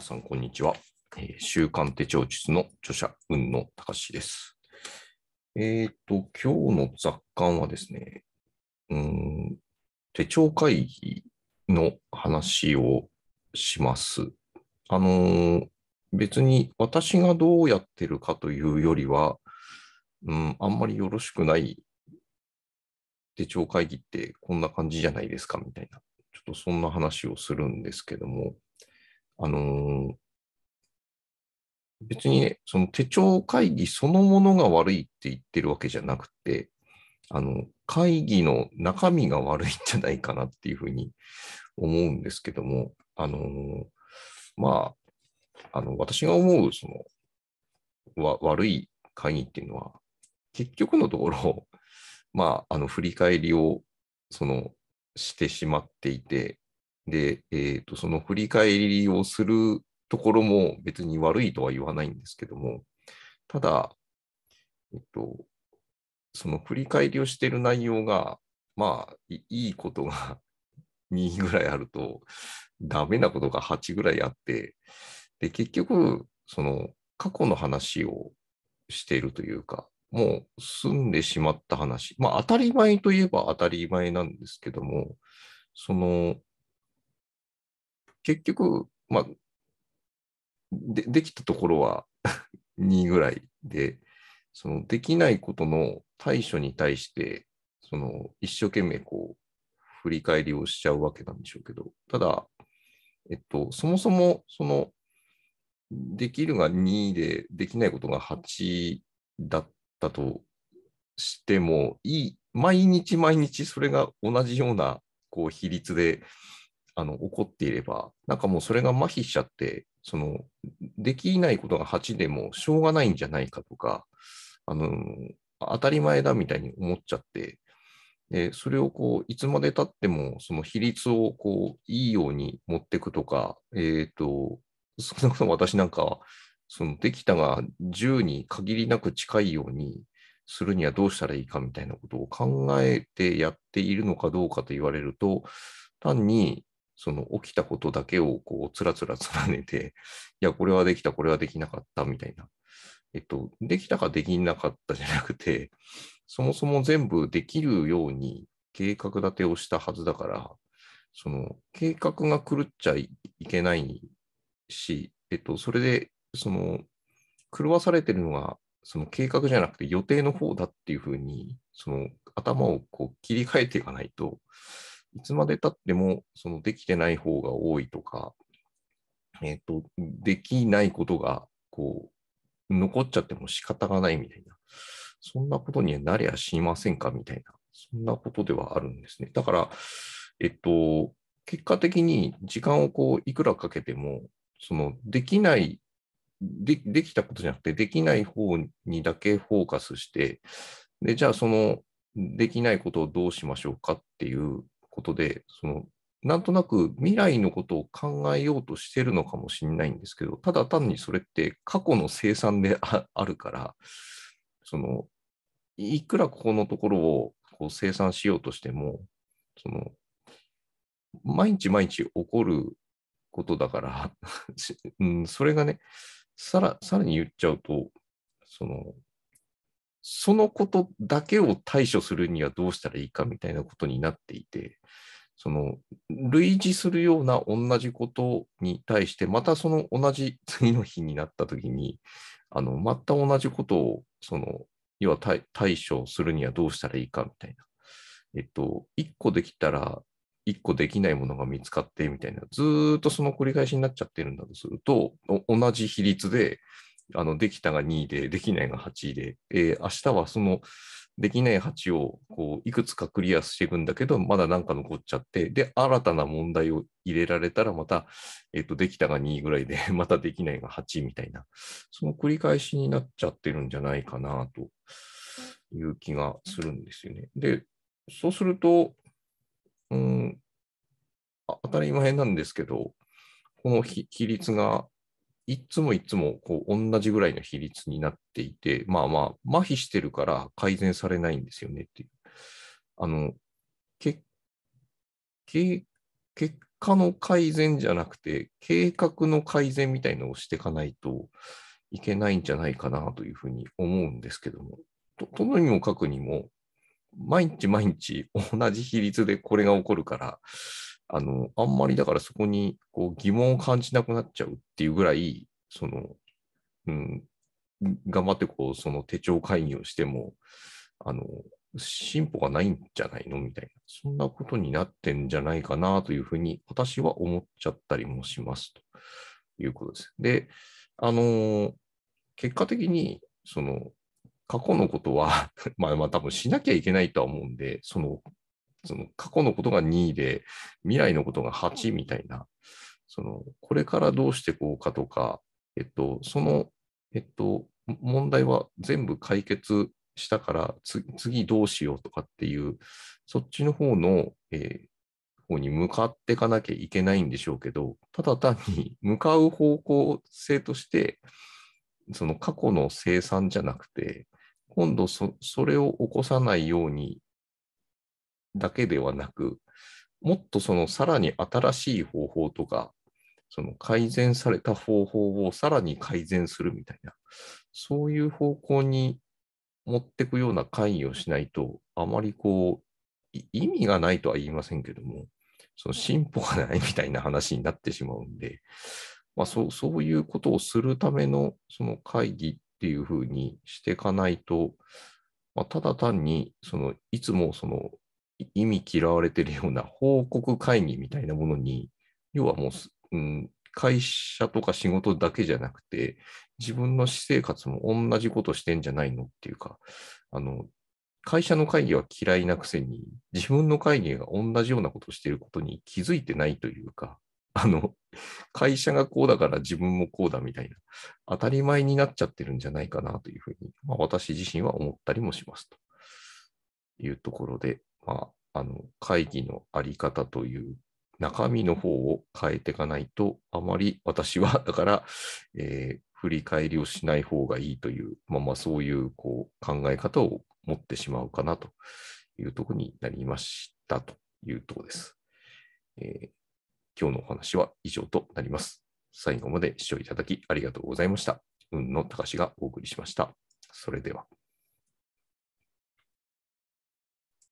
皆さん、こんにちは。えー、週刊手帳術の著者、雲野隆です。えっ、ー、と、今日の雑感はですね、うん手帳会議の話をします。あのー、別に私がどうやってるかというよりは、うん、あんまりよろしくない手帳会議ってこんな感じじゃないですかみたいな、ちょっとそんな話をするんですけども、あのー、別にね、その手帳会議そのものが悪いって言ってるわけじゃなくて、あの、会議の中身が悪いんじゃないかなっていうふうに思うんですけども、あのー、まあ、あの、私が思う、その、わ悪い会議っていうのは、結局のところ、まあ、あの、振り返りを、その、してしまっていて、で、えーと、その振り返りをするところも別に悪いとは言わないんですけども、ただ、えっと、その振り返りをしている内容が、まあ、いいことが2 ぐらいあると、ダメなことが8ぐらいあって、で、結局、その過去の話をしているというか、もう済んでしまった話、まあ当たり前といえば当たり前なんですけども、その結局、まあ、でできたところは2 ぐらいで、そのできないことの対処に対して、その一生懸命こう、振り返りをしちゃうわけなんでしょうけど、ただ、えっと、そもそも、その、できるが2で、できないことが8だったとしても、いい、毎日毎日それが同じようなこう比率であの起こっていれば、なんかもうそれが麻痺しちゃって、そのできないことが8でもしょうがないんじゃないかとか、あの当たり前だみたいに思っちゃって、でそれをこういつまでたっても、その比率をこういいように持っていくとか、えっ、ー、と、そんなこと私なんか、そのできたが10に限りなく近いようにするにはどうしたらいいかみたいなことを考えてやっているのかどうかと言われると、単にその起きたことだけをこうつらつら連ねて、いや、これはできた、これはできなかったみたいな。えっと、できたかできなかったじゃなくて、そもそも全部できるように計画立てをしたはずだから、その計画が狂っちゃいけないし、えっと、それで、その、狂わされてるのは、その計画じゃなくて予定の方だっていうふうに、その頭をこう切り替えていかないと、いつまでたっても、そのできてない方が多いとか、えっ、ー、と、できないことが、こう、残っちゃっても仕方がないみたいな、そんなことにはなりゃしませんかみたいな、そんなことではあるんですね。だから、えっと、結果的に時間をこう、いくらかけても、その、できないで、できたことじゃなくて、できない方にだけフォーカスして、で、じゃあその、できないことをどうしましょうかっていうことで、そのなんとなく未来のことを考えようとしてるのかもしれないんですけど、ただ単にそれって過去の生産であるから、そのいくらここのところをこう生産しようとしても、その毎日毎日起こることだから うん、それがね、さらさらに言っちゃうと、そのそのことだけを対処するにはどうしたらいいかみたいなことになっていて、その類似するような同じことに対して、またその同じ次の日になった時に、あの、また同じことを、その、要は対処するにはどうしたらいいかみたいな。えっと、1個できたら1個できないものが見つかってみたいな、ずっとその繰り返しになっちゃってるんだとすると、同じ比率で、あのできたが2位で、できないが8位で、えー、明日はそのできない8をこういくつかクリアしていくんだけど、まだなんか残っちゃって、で、新たな問題を入れられたら、また、えっ、ー、と、できたが2位ぐらいで、またできないが8みたいな、その繰り返しになっちゃってるんじゃないかなという気がするんですよね。で、そうすると、うん、当たり前なんですけど、この比率がいつもいつもこう同じぐらいの比率になっていて、まあまあ、麻痺してるから改善されないんですよねっていう。あの、けけ結果の改善じゃなくて、計画の改善みたいのをしていかないといけないんじゃないかなというふうに思うんですけども、ととのにもかくにも、毎日毎日同じ比率でこれが起こるから、あの、あんまりだからそこにこう疑問を感じなくなっちゃうっていうぐらい、その、うん、頑張ってこう、その手帳会議をしても、あの、進歩がないんじゃないのみたいな、そんなことになってんじゃないかなというふうに私は思っちゃったりもしますということです。で、あの、結果的に、その、過去のことは まあまあ多分しなきゃいけないとは思うんで、そのその過去のことが2で、未来のことが8みたいな、その、これからどうしていこうかとか、えっと、その、えっと、問題は全部解決したから次どうしようとかっていう、そっちの方の、えー、方に向かっていかなきゃいけないんでしょうけど、ただ単に向かう方向性として、その過去の生産じゃなくて、今度それを起こさないようにだけではなく、もっとそのさらに新しい方法とか、その改善された方法をさらに改善するみたいな、そういう方向に持ってくような会議をしないと、あまりこう、意味がないとは言いませんけども、その進歩がないみたいな話になってしまうんで、まあ、そそういうことをするためのその会議っていうふうにしていかないと、まあ、ただ単にそのいつもその意味嫌われてるような報告会議みたいなものに、要はもう、うん、会社とか仕事だけじゃなくて、自分の私生活も同じことしてんじゃないのっていうか、あの、会社の会議は嫌いなくせに、自分の会議が同じようなことをしていることに気づいてないというか、あの、会社がこうだから自分もこうだみたいな、当たり前になっちゃってるんじゃないかなというふうに、まあ、私自身は思ったりもしますというところで、まあ、あの会議のあり方という中身の方を変えていかないと、あまり私は、だから、えー、振り返りをしない方がいいという、まあまあそういうこう考え方を持ってしまうかなというところになりましたというところです。えー、今日のお話は以上となります。最後まで視聴いただきありがとうございました。運の高しがお送りしました。それでは。